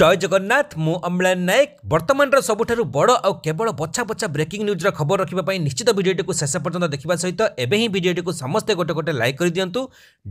জয় জগন্নাଥ ମୁଁ ଅମ୍ଳାନ ନାୟକ ବର୍ତ୍ତମାନର ସବୁଠାରୁ ବଡ଼ ଆଉ କେବଳ ବଛା ବଛା ବ୍ରେକିଂ ନ୍ୟୁଜ୍ର ଖବର ରଖିବା ପାଇଁ ନିଶ୍ଚିତ ଭିଡ଼ିଓଟିକୁ ଶେଷ ପର୍ଯ୍ୟନ୍ତ ଦେଖିବା ସହିତ ଏବେ ହିଁ ଭିଡ଼ିଓଟିକୁ ସମସ୍ତେ ଗୋଟେ ଗୋଟେ ଲାଇକ୍ କରିଦିଅନ୍ତୁ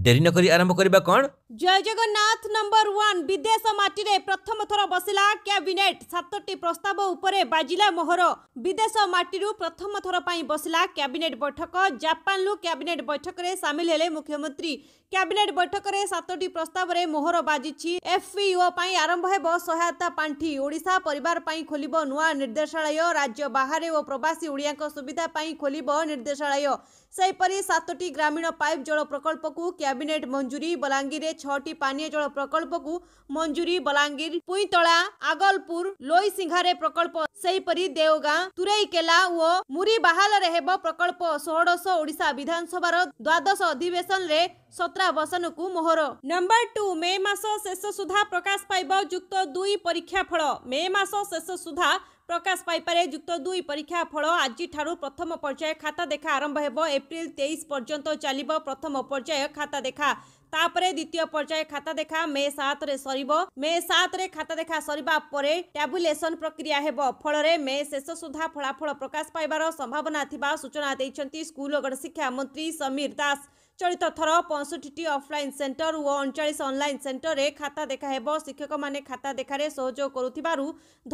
ଡେରି ନକରି ଆରମ୍ଭ କରିବା କ'ଣ ଜୟ ଜଗନ୍ନାଥ ନମ୍ବର ୱାନ୍ ବିଦେଶ ମାଟିରେ ପ୍ରଥମ ଥର ବସିଲା କ୍ୟାବିନେଟ୍ ସାତଟି ପ୍ରସ୍ତାବ ଉପରେ ବାଜିଲା ମୋହର ବିଦେଶ ମାଟିରୁ ପ୍ରଥମ ଥର ପାଇଁ ବସିଲା କ୍ୟାବିନେଟ୍ ବୈଠକ ଜାପାନରୁ କ୍ୟାବିନେଟ୍ ବୈଠକରେ ସାମିଲ ହେଲେ ମୁଖ୍ୟମନ୍ତ୍ରୀ କ୍ୟାବିନେଟ୍ ବୈଠକରେ ସାତଟି ପ୍ରସ୍ତାବରେ ମୋହର ବାଜିଛି ଏଫ୍ପିଓ ପାଇଁ ଆରମ୍ଭ ହେବ ସହାୟତା ପାଣ୍ଠି ଓଡ଼ିଶା ପରିବାର ପାଇଁ ଖୋଲିବ ନୂଆ ନିର୍ଦ୍ଦେଶାଳୟ ରାଜ୍ୟ ବାହାରେ ଓ ପ୍ରବାସୀ ଓଡ଼ିଆଙ୍କ ସୁବିଧା ପାଇଁ ଖୋଲିବ ନିର୍ଦ୍ଦେଶାଳୟ ସେହିପରି ସାତଟି ଗ୍ରାମୀଣ ପାଇପ୍ ଜଳ ପ୍ରକଳ୍ପକୁ କ୍ୟାବିନେଟ୍ ମଞ୍ଜୁରୀ ବଲାଙ୍ଗୀରରେ ଛଅଟି ପାନୀୟ ଜଳ ପ୍ରକଳ୍ପକୁ ମଞ୍ଜୁରୀ ବଲାଙ୍ଗୀର ପୁଇଁତଳା ଆଗଲପୁର ଲୋଇସିଂହାରେ ପ୍ରକଳ୍ପ ସେହିପରି ଦେଓଗାଁ ତୁରେଇକେଲା ଓ ମୁରିବାହାଲରେ ହେବ ପ୍ରକଳ୍ପ ଷୋହଡ଼ଶ ଓଡ଼ିଶା ବିଧାନସଭାର ଦ୍ୱାଦଶ ଅଧିବେଶନରେ ସତ୍ରାବସନକୁ ମୋହର ନମ୍ବର ଟୁ ମେ ମାସ ଶେଷ ସୁଦ୍ଧା ପ୍ରକାଶ ପାଇବ ଯୁକ୍ତ ଦୁଇ ପରୀକ୍ଷା ଫଳ ମେ ମାସ ଶେଷ ସୁଦ୍ଧା ପ୍ରକାଶ ପାଇପାରେ ଯୁକ୍ତ ଦୁଇ ପରୀକ୍ଷା ଫଳ ଆଜିଠାରୁ ପ୍ରଥମ ପର୍ଯ୍ୟାୟ ଖାତା ଦେଖା ଆରମ୍ଭ ହେବ ଏପ୍ରିଲ ତେଇଶ ପର୍ଯ୍ୟନ୍ତ ଚାଲିବ ପ୍ରଥମ ପର୍ଯ୍ୟାୟ ଖାତା ଦେଖା ତାପରେ ଦ୍ୱିତୀୟ ପର୍ଯ୍ୟାୟ ଖାତା ଦେଖା ମେ ସାତରେ ସରିବ ମେ ସାତରେ ଖାତା ଦେଖା ସରିବା ପରେ ଟ୍ୟାବୁଲେସନ ପ୍ରକ୍ରିୟା ହେବ ଫଳରେ ମେ ଶେଷ ସୁଦ୍ଧା ଫଳାଫଳ ପ୍ରକାଶ ପାଇବାର ସମ୍ଭାବନା ଥିବା ସୂଚନା ଦେଇଛନ୍ତି ସ୍କୁଲ ଓ ଗଣଶିକ୍ଷା ମନ୍ତ୍ରୀ ସମୀର ଦାସ চলিত থর পঁয়ষট্টি অফলাইন সেটর ও অনচাশ অনলাইন সেটরের খাতা দেখা হব শিক্ষক মানে খাতা দেখার সহযোগ করুবার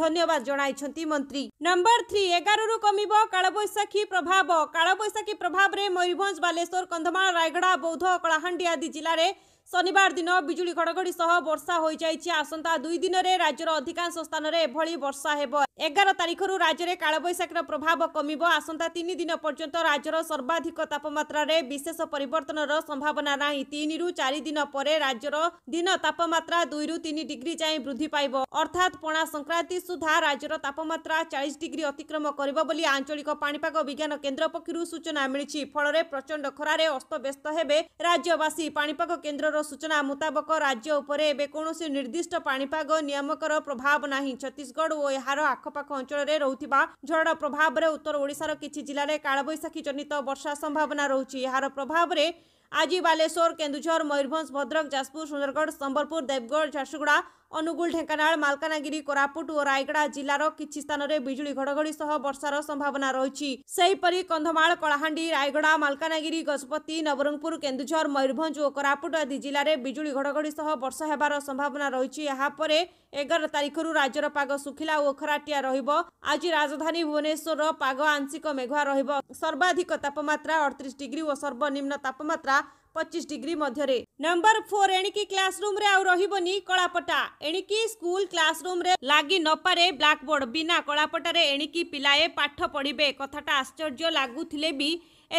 ধন্যবাদ জনাইছেন মন্ত্রী নম্বর থ্রি এগারু কমিব কালবৈশাখী প্রভাব কালবৈশাখী প্রভাবে ময়ূরভঞ্জ বালেশ্বর কন্ধমাল রায়গড়া বৌদ্ধ কলাহাণ্ডি আদি জেলায় ଶନିବାର ଦିନ ବିଜୁଳି ଘଡ଼ଘଡ଼ି ସହ ବର୍ଷା ହୋଇଯାଇଛି ଆସନ୍ତା ଦୁଇ ଦିନରେ ରାଜ୍ୟର ଅଧିକାଂଶ ସ୍ଥାନରେ ଏଭଳି ବର୍ଷା ହେବ ଏଗାର ତାରିଖରୁ ରାଜ୍ୟରେ କାଳବୈଶାଖୀର ପ୍ରଭାବ କମିବ ଆସନ୍ତା ତିନି ଦିନ ପର୍ଯ୍ୟନ୍ତ ରାଜ୍ୟର ସର୍ବାଧିକ ତାପମାତ୍ରାରେ ବିଶେଷ ପରିବର୍ତ୍ତନର ସମ୍ଭାବନା ନାହିଁ ତିନିରୁ ଚାରି ଦିନ ପରେ ରାଜ୍ୟର ଦିନ ତାପମାତ୍ରା ଦୁଇରୁ ତିନି ଡିଗ୍ରୀ ଯାଏଁ ବୃଦ୍ଧି ପାଇବ ଅର୍ଥାତ୍ ପଣା ସଂକ୍ରାନ୍ତି ସୁଦ୍ଧା ରାଜ୍ୟର ତାପମାତ୍ରା ଚାଳିଶ ଡିଗ୍ରୀ ଅତିକ୍ରମ କରିବ ବୋଲି ଆଞ୍ଚଳିକ ପାଣିପାଗ ବିଜ୍ଞାନ କେନ୍ଦ୍ର ପକ୍ଷରୁ ସୂଚନା ମିଳିଛି ଫଳରେ ପ୍ରଚଣ୍ଡ ଖରାରେ ଅସ୍ତବ୍ୟସ୍ତ ହେବେ ରାଜ୍ୟବାସୀ ପାଣିପାଗ କେନ୍ଦ୍ରର सूचना मुताबक राज्य निर्दिष्ट निर्णिपग नियमक प्रभाव नै छशगढार झडर प्रभाव उत्तर ओडार जालवैशाखी जनित वर्षा संभावना रहेछ यहाँ प्रभाव बालेश्वर केन्दुझर मयुरभंज भद्रक जाजपुर सुन्दरगढ सम्बलपुर देवगढ झारसुगुडा ଅନୁଗୁଳ ଢେଙ୍କାନାଳ ମାଲକାନଗିରି କୋରାପୁଟ ଓ ରାୟଗଡ଼ା ଜିଲ୍ଲାର କିଛି ସ୍ଥାନରେ ବିଜୁଳି ଘଡ଼ଘଡ଼ି ସହ ବର୍ଷାର ସମ୍ଭାବନା ରହିଛି ସେହିପରି କନ୍ଧମାଳ କଳାହାଣ୍ଡି ରାୟଗଡ଼ା ମାଲକାନଗିରି ଗଜପତି ନବରଙ୍ଗପୁର କେନ୍ଦୁଝର ମୟୂରଭଞ୍ଜ ଓ କୋରାପୁଟ ଆଦି ଜିଲ୍ଲାରେ ବିଜୁଳି ଘଡ଼ଘଡ଼ି ସହ ବର୍ଷା ହେବାର ସମ୍ଭାବନା ରହିଛି ଏହାପରେ ଏଗାର ତାରିଖରୁ ରାଜ୍ୟର ପାଗ ଶୁଖିଲା ଓ ଖରାଟିଆ ରହିବ ଆଜି ରାଜଧାନୀ ଭୁବନେଶ୍ୱରର ପାଗ ଆଂଶିକ ମେଘୁଆ ରହିବ ସର୍ବାଧିକ ତାପମାତ୍ରା ଅଠତିରିଶ ଡିଗ୍ରୀ ଓ ସର୍ବନିମ୍ନ ତାପମାତ୍ରା ପଚିଶ ଡିଗ୍ରୀ ମଧ୍ୟରେ ନମ୍ବର ଫୋର୍ ଏଣିକି କ୍ଲାସରୁମ୍ରେ ଆଉ ରହିବନି କଳାପଟା ଏଣିକି ସ୍କୁଲ କ୍ଲାସରୁମ୍ରେ ଲାଗି ନପାରେ ବ୍ଲାକବୋର୍ଡ ବିନା କଳାପଟାରେ ଏଣିକି ପିଲାଏ ପାଠ ପଢ଼ିବେ କଥାଟା ଆଶ୍ଚର୍ଯ୍ୟ ଲାଗୁଥିଲେ ବି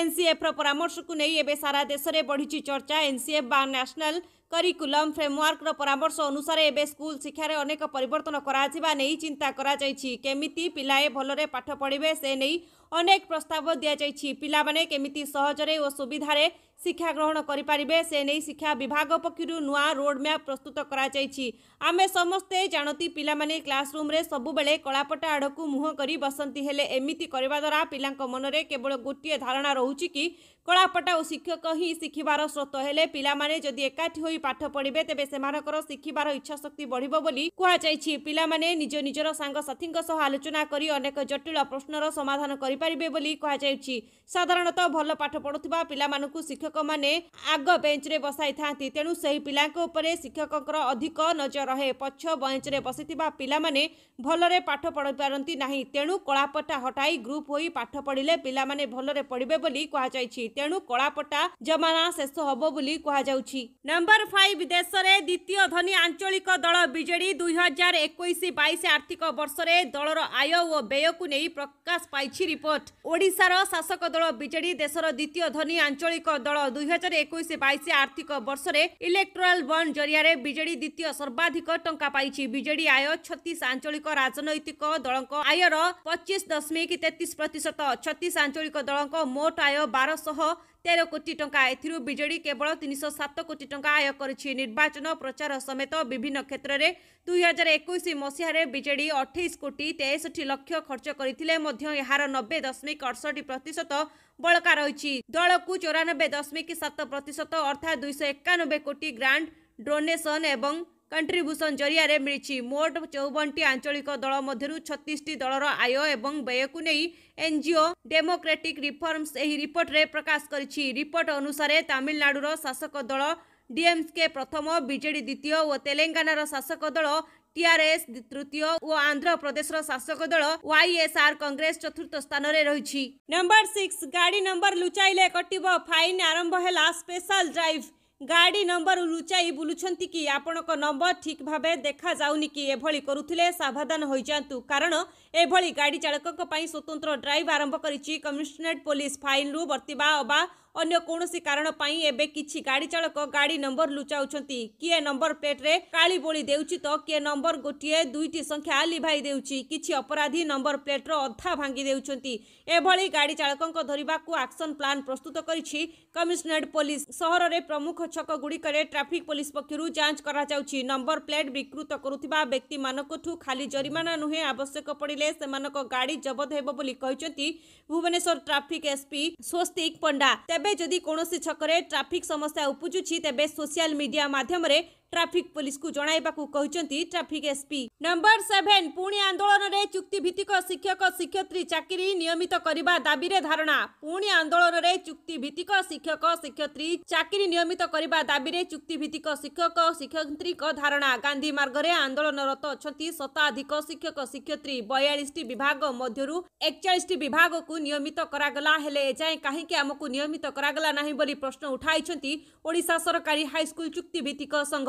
ଏନ୍ସିଏଫ୍ର ପରାମର୍ଶକୁ ନେଇ ଏବେ ସାରା ଦେଶରେ ବଢ଼ିଛି ଚର୍ଚ୍ଚା ଏନ୍ସିଏଫ୍ ବା ନ୍ୟାସନାଲ୍ କରିକୁଲମ୍ ଫ୍ରେମୱାର୍କର ପରାମର୍ଶ ଅନୁସାରେ ଏବେ ସ୍କୁଲ ଶିକ୍ଷାରେ ଅନେକ ପରିବର୍ତ୍ତନ କରାଯିବା ନେଇ ଚିନ୍ତା କରାଯାଇଛି କେମିତି ପିଲାଏ ଭଲରେ ପାଠ ପଢ଼ିବେ ସେ ନେଇ ଅନେକ ପ୍ରସ୍ତାବ ଦିଆଯାଇଛି ପିଲାମାନେ କେମିତି ସହଜରେ ଓ ସୁବିଧାରେ ଶିକ୍ଷା ଗ୍ରହଣ କରିପାରିବେ ସେ ନେଇ ଶିକ୍ଷା ବିଭାଗ ପକ୍ଷରୁ ନୂଆ ରୋଡ଼ମ୍ୟାପ୍ ପ୍ରସ୍ତୁତ କରାଯାଇଛି ଆମେ ସମସ୍ତେ ଜାଣନ୍ତି ପିଲାମାନେ କ୍ଲାସରୁମ୍ରେ ସବୁବେଳେ କଳାପଟା ଆଡ଼କୁ ମୁହଁ କରି ବସନ୍ତି ହେଲେ ଏମିତି କରିବା ଦ୍ୱାରା ପିଲାଙ୍କ ମନରେ କେବଳ ଗୋଟିଏ ଧାରଣା ରହୁଛି କି କଳାପଟା ଓ ଶିକ୍ଷକ ହିଁ ଶିଖିବାର ସ୍ରୋତ ହେଲେ ପିଲାମାନେ ଯଦି ଏକାଠି ହୋଇ ପାଠ ପଢ଼ିବେ ତେବେ ସେମାନଙ୍କର ଶିଖିବାର ଇଚ୍ଛାଶକ୍ତି ବଢ଼ିବ ବୋଲି କୁହାଯାଇଛି ପିଲାମାନେ ନିଜ ନିଜର ସାଙ୍ଗସାଥୀଙ୍କ ସହ ଆଲୋଚନା କରି ଅନେକ ଜଟିଳ ପ୍ରଶ୍ନର ସମାଧାନ କରିପାରିବେ ବୋଲି କୁହାଯାଉଛି ସାଧାରଣତଃ ଭଲ ପାଠ ପଢ଼ୁଥିବା ପିଲାମାନଙ୍କୁ ଶିକ୍ଷକ ଶିକ୍ଷକମାନେ ଆଗ ବେଞ୍ଚରେ ବସାଇଥାନ୍ତି ତେଣୁ ସେହି ପିଲାଙ୍କ ଉପରେ ଶିକ୍ଷକଙ୍କର ଅଧିକ ନଜର ରହେ ପଛ ବେଞ୍ଚରେ ବସିଥିବା ପିଲାମାନେ ଭଲରେ ପାଠ ପଢ଼ିପାରନ୍ତି ନାହିଁ ତେଣୁ କଳାପଟା ହଟାଇ ଗ୍ରୁପ୍ ହୋଇ ପାଠ ପଢ଼ିଲେ ପିଲାମାନେ ଭଲରେ ପଢ଼ିବେ ବୋଲି କୁହାଯାଇଛି ତେଣୁ କଳାପଟା ଜମାନା ଶେଷ ହେବ ବୋଲି କୁହାଯାଉଛି ନମ୍ବର ଫାଇଭ ଦେଶରେ ଦ୍ୱିତୀୟ ଧନୀ ଆଞ୍ଚଳିକ ଦଳ ବିଜେଡି ଦୁଇ ହଜାର ଏକୋଇଶ ବାଇଶ ଆର୍ଥିକ ବର୍ଷରେ ଦଳର ଆୟ ଓ ବ୍ୟୟକୁ ନେଇ ପ୍ରକାଶ ପାଇଛି ରିପୋର୍ଟ ଓଡ଼ିଶାର ଶାସକ ଦଳ ବିଜେଡି ଦେଶର ଦ୍ୱିତୀୟ ଧନୀ ଆଞ୍ଚଳିକ ଦଳ କେବଳ ଦୁଇ ହଜାର ଏକୋଇଶ ବାଇଶ ଆର୍ଥିକ ବର୍ଷରେ ଇଲେକ୍ଟ୍ରାଲ ବଣ୍ଡ ଜରିଆରେ ବିଜେଡି ଦ୍ୱିତୀୟ ସର୍ବାଧିକ ଟଙ୍କା ପାଇଛି ବିଜେଡି ଆୟ ଛତିଶ ଆଞ୍ଚଳିକ ରାଜନୈତିକ ଦଳଙ୍କ ଆୟର ପଚିଶ ଦଶମିକ ତେତିଶ ପ୍ରତିଶତ ଛତିଶ ଆଞ୍ଚଳିକ ଦଳଙ୍କ ମୋଟ ଆୟ ବାରଶହ ତେର କୋଟି ଟଙ୍କା ଏଥିରୁ ବିଜେଡି କେବଳ ତିନିଶହ ସାତ କୋଟି ଟଙ୍କା ଆୟ କରିଛି ନିର୍ବାଚନ ପ୍ରଚାର ସମେତ ବିଭିନ୍ନ କ୍ଷେତ୍ରରେ ଦୁଇହଜାର ଏକୋଇଶ ମସିହାରେ ବିଜେଡି ଅଠେଇଶ କୋଟି ତେଷଠି ଲକ୍ଷ ଖର୍ଚ୍ଚ କରିଥିଲେ ମଧ୍ୟ ଏହାର ନବେ ଦଶମିକ ଅଠଷଠି ପ୍ରତିଶତ ବଳକା ରହିଛି ଦଳକୁ ଚଉରାନବେ ଦଶମିକ ସାତ ପ୍ରତିଶତ ଅର୍ଥାତ୍ ଦୁଇଶହ ଏକାନବେ କୋଟି ଗ୍ରାଣ୍ଡ ଡୋନେସନ୍ ଏବଂ କଣ୍ଟ୍ରିବ୍ୟୁସନ୍ ଜରିଆରେ ମିଳିଛି ମୋଟ ଚଉବନଟି ଆଞ୍ଚଳିକ ଦଳ ମଧ୍ୟରୁ ଛତିଶଟି ଦଳର ଆୟ ଏବଂ ବ୍ୟୟକୁ ନେଇ ଏନ୍ଜିଓ ଡେମୋକ୍ରେଟିକ୍ ରିଫର୍ମସ୍ ଏହି ରିପୋର୍ଟରେ ପ୍ରକାଶ କରିଛି ରିପୋର୍ଟ ଅନୁସାରେ ତାମିଲନାଡୁର ଶାସକ ଦଳ ଡିଏମ୍କେ ପ୍ରଥମ ବିଜେଡି ଦ୍ୱିତୀୟ ଓ ତେଲେଙ୍ଗାନାର ଶାସକ ଦଳ ଟିଆର୍ଏସ୍ ତୃତୀୟ ଓ ଆନ୍ଧ୍ରପ୍ରଦେଶର ଶାସକ ଦଳ ୱାଇଏସ୍ଆର୍ କଂଗ୍ରେସ ଚତୁର୍ଥ ସ୍ଥାନରେ ରହିଛି ନମ୍ବର ସିକ୍ସ ଗାଡ଼ି ନମ୍ବର ଲୁଚାଇଲେ କଟିବ ଫାଇନ୍ ଆରମ୍ଭ ହେଲା ସ୍ପେଶାଲ୍ ଡ୍ରାଇଭ୍ ଗାଡ଼ି ନମ୍ବର ଲୁଚାଇ ବୁଲୁଛନ୍ତି କି ଆପଣଙ୍କ ନମ୍ବର ଠିକ୍ ଭାବେ ଦେଖାଯାଉନି କି ଏଭଳି କରୁଥିଲେ ସାବଧାନ ହୋଇଯାଆନ୍ତୁ କାରଣ ଏଭଳି ଗାଡ଼ି ଚାଳକଙ୍କ ପାଇଁ ସ୍ୱତନ୍ତ୍ର ଡ୍ରାଇଭ୍ ଆରମ୍ଭ କରିଛି କମିଶନରେଟ୍ ପୋଲିସ ଫାଇନ୍ରୁ ବର୍ତ୍ତିବା ଅବା ଅନ୍ୟ କୌଣସି କାରଣ ପାଇଁ ଏବେ କିଛି ଗାଡ଼ି ଚାଳକ ଗାଡ଼ି ନମ୍ବର ଲୁଚାଉଛନ୍ତି କିଏ ନମ୍ବର ପ୍ଲେଟ୍ରେ କାଳି ବୋଳି ଦେଉଛି ତ କିଏ ନମ୍ବର ଗୋଟିଏ ଦୁଇଟି ସଂଖ୍ୟା ଲିଭାଇ ଦେଉଛି କିଛି ଅପରାଧୀ ନମ୍ବର ପ୍ଲେଟ୍ର ଅଧା ଭାଙ୍ଗି ଦେଉଛନ୍ତି ଏଭଳି ଗାଡ଼ି ଚାଳକଙ୍କ ଧରିବାକୁ ଆକ୍ସନ ପ୍ଲାନ୍ ପ୍ରସ୍ତୁତ କରିଛି କମିଶନରେଟ୍ ପୋଲିସ ସହରରେ ପ୍ରମୁଖ ଛକ ଗୁଡ଼ିକରେ ଟ୍ରାଫିକ୍ ପୋଲିସ ପକ୍ଷରୁ ଯାଞ୍ଚ କରାଯାଉଛି ନମ୍ବର ପ୍ଲେଟ୍ ବିକୃତ କରୁଥିବା ବ୍ୟକ୍ତିମାନଙ୍କଠୁ ଖାଲି ଜରିମାନା ନୁହେଁ ଆବଶ୍ୟକ ପଡ଼ିଲେ ସେମାନଙ୍କ ଗାଡ଼ି ଜବତ ହେବ ବୋଲି କହିଛନ୍ତି ଭୁବନେଶ୍ୱର ଟ୍ରାଫିକ୍ ଏସ୍ପି ସ୍ୱସ୍ତିକ ପଣ୍ଡା ତେବେ ଯଦି କୌଣସି ଛକରେ ଟ୍ରାଫିକ୍ ସମସ୍ୟା ଉପୁଜୁଛି ତେବେ ସୋସିଆଲ ମିଡିଆ ମାଧ୍ୟମରେ ট্রাফিক পুলিশ কু জনাইবাকু কইচন্তি ট্রাফিক এসপি নম্বর 7 পুনি আন্দোলনরে চুক্তি ভিত্তিক শিক্ষক শিক্ষয়িত্রী চাকরি নিয়মিত করিবা দাবিরে ধারণা পুনি আন্দোলনরে চুক্তি ভিত্তিক শিক্ষক শিক্ষয়িত্রী চাকরি নিয়মিত করিবা দাবিরে চুক্তি ভিত্তিক শিক্ষক শিক্ষয়িত্রীক ধারণা গান্ধী মার্গরে আন্দোলনরত অছন্তি শতাধিক শিক্ষক শিক্ষয়িত্রী 42 টি বিভাগ মধ্যরু 41 টি বিভাগ কু নিয়মিত করাগলা হেলে এজাই কাহি কি আমকু নিয়মিত করাগলা নাহি বলি প্রশ্ন উঠাইছন্তি ওড়িশা সরকারি হাই স্কুল চুক্তি ভিত্তিক সংঘ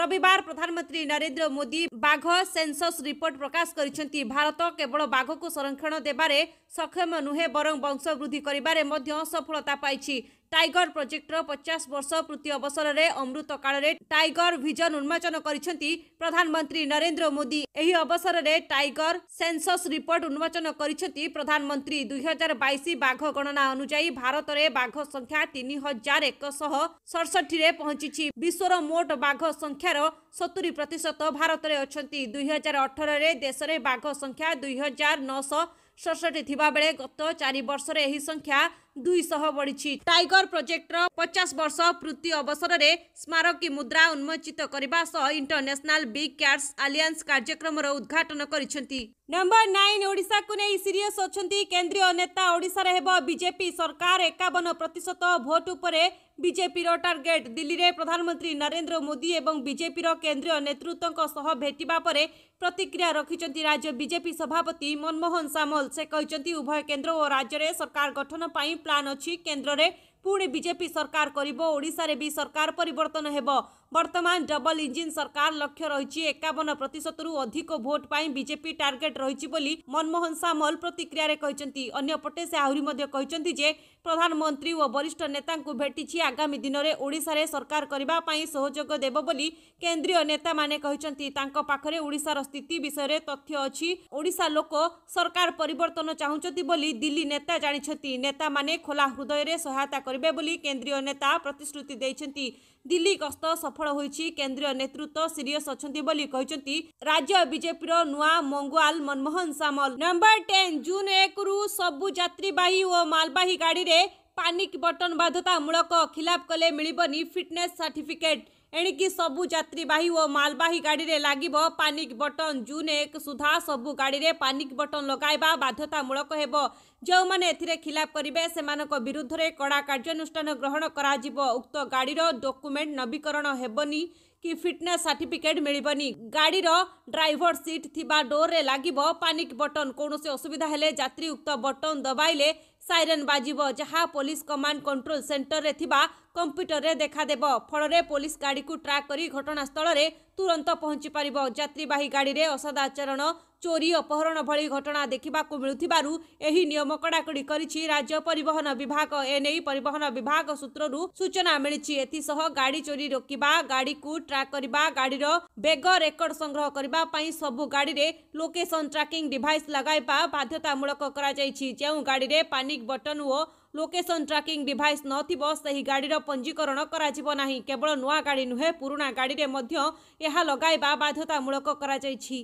ରବିବାର ପ୍ରଧାନମନ୍ତ୍ରୀ ନରେନ୍ଦ୍ର ମୋଦି ବାଘ ସେନ୍ସସ୍ ରିପୋର୍ଟ ପ୍ରକାଶ କରିଛନ୍ତି ଭାରତ କେବଳ ବାଘକୁ ସଂରକ୍ଷଣ ଦେବାରେ ସକ୍ଷମ ନୁହେଁ ବରଂ ବଂଶ ବୃଦ୍ଧି କରିବାରେ ମଧ୍ୟ ସଫଳତା ପାଇଛି টাইগর প্রোজেক্টর পচাশ বর্ষ পূর্তি অবসরের অমৃতকালে টাইগর ভিজন উন্মোচন করেছেন প্রধানমন্ত্রী নরেন্দ্র মোদি এই অবসরের টাইগর সেনসস রিপোর্ট উন্মোচন করেছেন প্রধানমন্ত্রী দুই হাজার বাইশ বাঘ গণনা অনুযায়ী ভারতের বাঘ সংখ্যা তিন হাজার একশহ সড়ষঠিরে পৌঁছিছি বিশ্বর মোট বাঘ সংখ্যার সতুরি প্রতিশত ভারতের অনেক দুই হাজার অঠরের দেশের বাঘ সংখ্যা দুই হাজার নশ সড়ষঠি থাকবে গত চারি বর্ষের এই সংখ্যা ଦୁଇଶହ ବଢ଼ିଛି ଟାଇଗର ପ୍ରୋଜେକ୍ଟର ପଚାଶ ବର୍ଷ ପୂର୍ତ୍ତି ଅବସରରେ ସ୍ମାରକୀ ମୁଦ୍ରା ଉନ୍ମୋଚିତ କରିବା ସହ ଇଣ୍ଟରନ୍ୟାସନାଲ ବିଗ୍ କ୍ୟାଟ୍ସ ଆଲିଆନ୍ସ କାର୍ଯ୍ୟକ୍ରମର ଉଦ୍ଘାଟନ କରିଛନ୍ତି ନମ୍ବର ନାଇନ୍ ଓଡ଼ିଶାକୁ ନେଇ ସିରିୟସ୍ ଅଛନ୍ତି କେନ୍ଦ୍ରୀୟ ନେତା ଓଡ଼ିଶାରେ ହେବ ବିଜେପି ସରକାର ଏକାବନ ପ୍ରତିଶତ ଭୋଟ ଉପରେ ବିଜେପିର ଟାର୍ଗେଟ ଦିଲ୍ଲୀରେ ପ୍ରଧାନମନ୍ତ୍ରୀ ନରେନ୍ଦ୍ର ମୋଦି ଏବଂ ବିଜେପିର କେନ୍ଦ୍ରୀୟ ନେତୃତ୍ୱଙ୍କ ସହ ଭେଟିବା ପରେ ପ୍ରତିକ୍ରିୟା ରଖିଛନ୍ତି ରାଜ୍ୟ ବିଜେପି ସଭାପତି ମନମୋହନ ସାମଲ ସେ କହିଛନ୍ତି ଉଭୟ କେନ୍ଦ୍ର ଓ ରାଜ୍ୟରେ ସରକାର ଗଠନ ପାଇଁ ପ୍ଲାନ୍ ଅଛି କେନ୍ଦ୍ରରେ ପୁଣି ବିଜେପି ସରକାର କରିବ ଓଡ଼ିଶାରେ ବି ସରକାର ପରିବର୍ତ୍ତନ ହେବ বর্তমান ডবল ইঞ্জিন সরকার লক্ষ্য রয়েছে একাবন প্রতশতর অধিক ভোট পাই বিজেপি টার্গেট রয়েছে বলে মনমোহন সামল প্রতিক্রিয়ায় কিন্তু অন্যপটে সে আহরি কিন্তু যে প্রধানমন্ত্রী ও বরিষ্ঠ নেতা ভেটিছি আগামী দিনের ওড়শার সরকার করা সহযোগ দেব বলে কেন্দ্রীয় নেতা মানে কিন্তু তাঁর পাখে ওড়শার স্থিতি বিষয়ে তথ্য অড়শা লোক সরকার পরিবর্তন চাহুমান বলে দিল্লি নেতা জাঁচান নেতা মানে খোলা হৃদয়ের সহায়তা করবে বলে কেন্দ্রীয় নেতা প্রতিশ্রুতি দিয়েছেন दिल्ली गस्त सफल होईछि केंद्रीय नेतृत्व सीरियस अछन्ति बोली कहिछन्ति राज्य बीजेपी रो नुवा मंगुआल मनमोहन सामल नंबर 10 जून 1 रु सबु यात्री बाही ओ मालबाही गाडी रे पानिक बटन बाध्यता मूलक खिलाफ कले मिलिबनी फिटनेस सर्टिफिकेट एणिकी सबू जत्रीवाही और मालवाही गाड़ी में लग पानिक बटन जून एक सुधा सब गाड़ी में पानिक बटन लगवा बाध्यतामूलक हो जो मैंने खिलाफ करेंगे से मरुद्ध कड़ा कार्यानुष्ठान ग्रहण कर उक्त गाड़ी डकुमेंट नवीकरण होबनी कि फिटनेस सर्टिफिकेट मिलनी गाड़र ड्राइवर सीट थिबा डोर में लगे पानिक बटन कौन से असुविधा हेले जात्री उक्त बटन दबाइले सैरेन बाजि जहाँ पुलिस कमांड कंट्रोल सेन्टर या कंप्यूटर में देखादेव फल पुलिस गाड़ी को ट्राक कर घटनास्थल तुरंत पहुंची पार्वी गाड़ी में असदाचरण ଚୋରି ଅପହରଣ ଭଳି ଘଟଣା ଦେଖିବାକୁ ମିଳୁଥିବାରୁ ଏହି ନିୟମ କଡ଼ାକଡ଼ି କରିଛି ରାଜ୍ୟ ପରିବହନ ବିଭାଗ ଏନେଇ ପରିବହନ ବିଭାଗ ସୂତ୍ରରୁ ସୂଚନା ମିଳିଛି ଏଥିସହ ଗାଡ଼ି ଚୋରି ରୋକିବା ଗାଡ଼ିକୁ ଟ୍ରାକ୍ କରିବା ଗାଡ଼ିର ବେଗ ରେକର୍ଡ ସଂଗ୍ରହ କରିବା ପାଇଁ ସବୁ ଗାଡ଼ିରେ ଲୋକେସନ୍ ଟ୍ରାକିଂ ଡିଭାଇସ୍ ଲଗାଇବା ବାଧ୍ୟତାମୂଳକ କରାଯାଇଛି ଯେଉଁ ଗାଡ଼ିରେ ପାନିକ୍ ବଟନ୍ ଓ ଲୋକେସନ୍ ଟ୍ରାକିଂ ଡିଭାଇସ୍ ନଥିବ ସେହି ଗାଡ଼ିର ପଞ୍ଜୀକରଣ କରାଯିବ ନାହିଁ କେବଳ ନୂଆ ଗାଡ଼ି ନୁହେଁ ପୁରୁଣା ଗାଡ଼ିରେ ମଧ୍ୟ ଏହା ଲଗାଇବା ବାଧ୍ୟତାମୂଳକ କରାଯାଇଛି